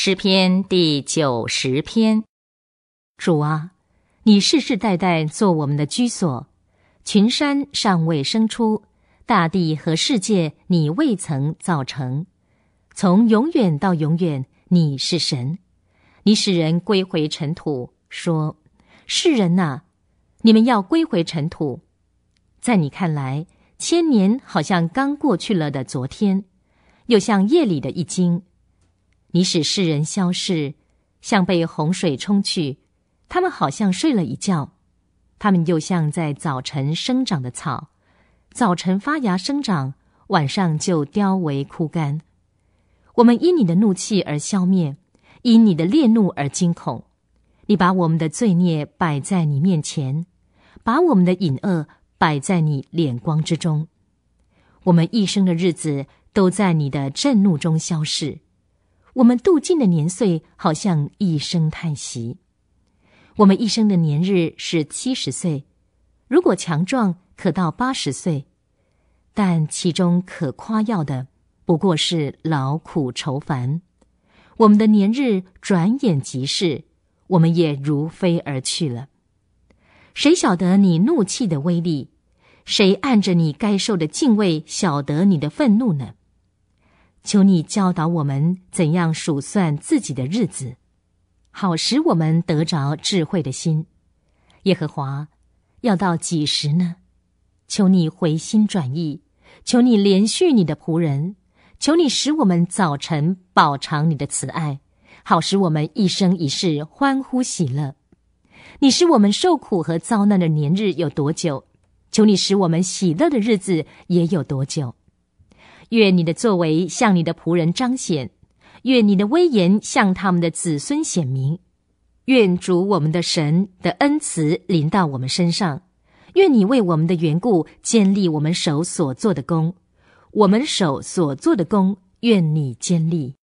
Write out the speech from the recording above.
诗篇第九十篇，主啊，你世世代代做我们的居所，群山尚未生出，大地和世界你未曾造成，从永远到永远你是神，你使人归回尘土，说：世人呐，你们要归回尘土，在你看来，千年好像刚过去了的昨天，又像夜里的一惊。你使世人消逝，像被洪水冲去；他们好像睡了一觉，他们又像在早晨生长的草，早晨发芽生长，晚上就凋萎枯干。我们因你的怒气而消灭，因你的烈怒而惊恐。你把我们的罪孽摆在你面前，把我们的隐恶摆在你脸光之中。我们一生的日子都在你的震怒中消逝。我们度尽的年岁，好像一声叹息。我们一生的年日是七十岁，如果强壮，可到八十岁。但其中可夸耀的，不过是劳苦愁烦。我们的年日转眼即逝，我们也如飞而去了。谁晓得你怒气的威力？谁按着你该受的敬畏，晓得你的愤怒呢？求你教导我们怎样数算自己的日子，好使我们得着智慧的心。耶和华，要到几时呢？求你回心转意，求你连续你的仆人，求你使我们早晨饱尝你的慈爱，好使我们一生一世欢呼喜乐。你使我们受苦和遭难的年日有多久？求你使我们喜乐的日子也有多久？愿你的作为向你的仆人彰显，愿你的威严向他们的子孙显明。愿主我们的神的恩慈临到我们身上。愿你为我们的缘故建立我们手所做的功，我们手所做的功，愿你建立。